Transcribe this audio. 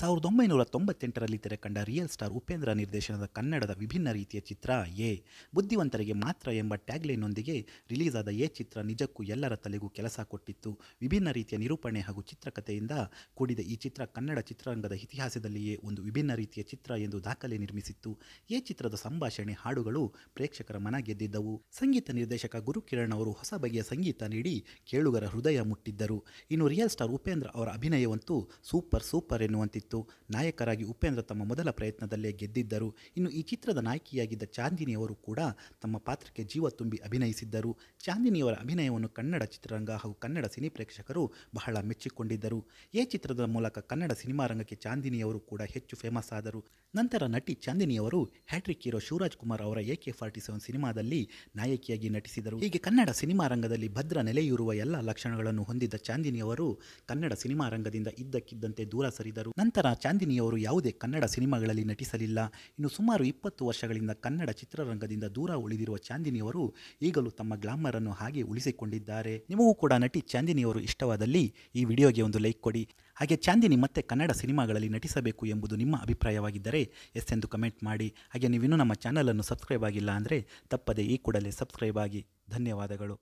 ಸಾವಿರದ ಒಂಬೈನೂರ ತೊಂಬತ್ತೆಂಟರಲ್ಲಿ ತೆರೆಕಂಡ ರಿಯಲ್ ಸ್ಟಾರ್ ಉಪೇಂದ್ರ ನಿರ್ದೇಶನದ ಕನ್ನಡದ ವಿಭಿನ್ನ ರೀತಿಯ ಚಿತ್ರ ಎ ಬುದ್ಧಿವಂತರಿಗೆ ಮಾತ್ರ ಎಂಬ ಟ್ಯಾಗ್ಲೈನ್ನೊಂದಿಗೆ ರಿಲೀಸ್ ಆದ ಎ ಚಿತ್ರ ನಿಜಕ್ಕೂ ಎಲ್ಲರ ತಲೆಗೂ ಕೆಲಸ ಕೊಟ್ಟಿತ್ತು ವಿಭಿನ್ನ ರೀತಿಯ ನಿರೂಪಣೆ ಹಾಗೂ ಚಿತ್ರಕಥೆಯಿಂದ ಕೂಡಿದ ಈ ಚಿತ್ರ ಕನ್ನಡ ಚಿತ್ರರಂಗದ ಇತಿಹಾಸದಲ್ಲಿಯೇ ಒಂದು ವಿಭಿನ್ನ ರೀತಿಯ ಚಿತ್ರ ಎಂದು ದಾಖಲೆ ನಿರ್ಮಿಸಿತ್ತು ಎ ಚಿತ್ರದ ಸಂಭಾಷಣೆ ಹಾಡುಗಳು ಪ್ರೇಕ್ಷಕರ ಮನ ಗೆದ್ದಿದ್ದವು ಸಂಗೀತ ನಿರ್ದೇಶಕ ಗುರುಕಿರಣ್ ಅವರು ಹೊಸ ಬಗೆಯ ಸಂಗೀತ ನೀಡಿ ಕೇಳುಗರ ಹೃದಯ ಮುಟ್ಟಿದ್ದರು ಇನ್ನು ರಿಯಲ್ ಸ್ಟಾರ್ ಉಪೇಂದ್ರ ಅವರ ಅಭಿನಯವಂತೂ ಸೂಪರ್ ಸೂಪರ್ ಎನ್ನುವಂತಿತ್ತು ನಾಯಕರಾಗಿ ಉಪೇಂದ್ರ ತಮ್ಮ ಮೊದಲ ಪ್ರಯತ್ನದಲ್ಲೇ ಗೆದ್ದಿದ್ದರು ಇನ್ನು ಈ ಚಿತ್ರದ ನಾಯಕಿಯಾಗಿದ್ದ ಚಾಂದಿನಿಯವರು ಕೂಡ ತಮ್ಮ ಪಾತ್ರಕ್ಕೆ ಜೀವ ತುಂಬಿ ಅಭಿನಯಿಸಿದ್ದರು ಚಾಂದಿನಿಯವರ ಅಭಿನಯವನ್ನು ಕನ್ನಡ ಚಿತ್ರರಂಗ ಹಾಗೂ ಕನ್ನಡ ಸಿನಿ ಪ್ರೇಕ್ಷಕರು ಬಹಳ ಮೆಚ್ಚಿಕೊಂಡಿದ್ದರು ಈ ಚಿತ್ರದ ಮೂಲಕ ಕನ್ನಡ ಸಿನಿಮಾ ರಂಗಕ್ಕೆ ಚಾಂದಿನಿಯವರು ಕೂಡ ಹೆಚ್ಚು ಫೇಮಸ್ ಆದರು ನಂತರ ನಟಿ ಚಾಂದಿನಿಯವರು ಹ್ಯಾಟ್ರಿಕ್ ಹೀರೋ ಶಿವರಾಜ್ ಕುಮಾರ್ ಅವರ ಎ ಕೆ ಫಾರ್ಟಿ ಸೆವೆನ್ ಸಿನಿಮಾದಲ್ಲಿ ನಾಯಕಿಯಾಗಿ ನಟಿಸಿದರು ಹೀಗೆ ಕನ್ನಡ ಸಿನಿಮಾ ರಂಗದಲ್ಲಿ ಭದ್ರ ನೆಲೆಯೂರುವ ಎಲ್ಲ ಲಕ್ಷಣಗಳನ್ನು ಹೊಂದಿದ್ದ ಚಾಂದಿನಿಯವರು ಕನ್ನಡ ಸಿನಿಮಾ ರಂಗದಿಂದ ಇದ್ದಕ್ಕಿದ್ದಂತೆ ದೂರ ಸರಿದರು ನಂತರ ನಂತರ ಚಾಂದಿನಿಯವರು ಯಾವುದೇ ಕನ್ನಡ ಸಿನಿಮಾಗಳಲ್ಲಿ ನಟಿಸಲಿಲ್ಲ ಇನ್ನು ಸುಮಾರು ಇಪ್ಪತ್ತು ವರ್ಷಗಳಿಂದ ಕನ್ನಡ ಚಿತ್ರರಂಗದಿಂದ ದೂರ ಉಳಿದಿರುವ ಚಾಂದಿನಿಯವರು ಈಗಲೂ ತಮ್ಮ ಗ್ಲಾಮರನ್ನು ಹಾಗೆ ಉಳಿಸಿಕೊಂಡಿದ್ದಾರೆ ನಿಮಗೂ ಕೂಡ ನಟಿ ಚಾಂದಿನಿಯವರು ಇಷ್ಟವಾದಲ್ಲಿ ಈ ವಿಡಿಯೋಗೆ ಒಂದು ಲೈಕ್ ಕೊಡಿ ಹಾಗೆ ಚಾಂದಿನಿ ಮತ್ತೆ ಕನ್ನಡ ಸಿನಿಮಾಗಳಲ್ಲಿ ನಟಿಸಬೇಕು ಎಂಬುದು ನಿಮ್ಮ ಅಭಿಪ್ರಾಯವಾಗಿದ್ದರೆ ಎಸ್ ಎಂದು ಕಮೆಂಟ್ ಮಾಡಿ ಹಾಗೆ ನೀವಿನ್ನೂ ನಮ್ಮ ಚಾನಲನ್ನು ಸಬ್ಸ್ಕ್ರೈಬ್ ಆಗಿಲ್ಲ ಅಂದರೆ ತಪ್ಪದೆ ಈ ಕೂಡಲೇ ಸಬ್ಸ್ಕ್ರೈಬ್ ಆಗಿ ಧನ್ಯವಾದಗಳು